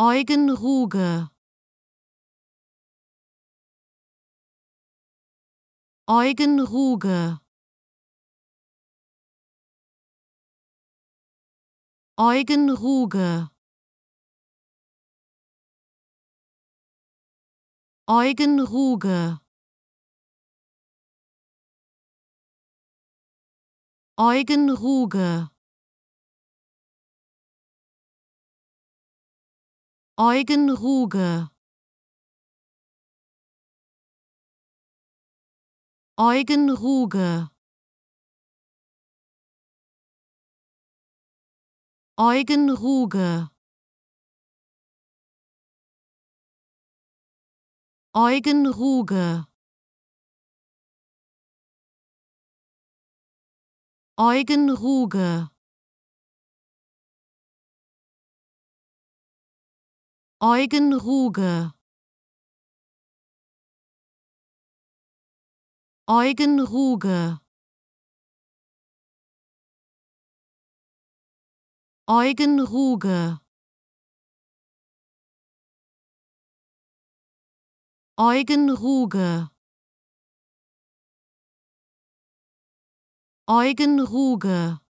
Eugen Ruge Eugen Ruge Eugen Ruge Eugen Ruge Eugen Ruge Eugen Ruge Eugen Ruge Eugen Ruge Eugen Ruge Eugen Ruge Eugen Ruge Eugen Ruge Eugen Ruge Eugen Ruge Eugen Ruge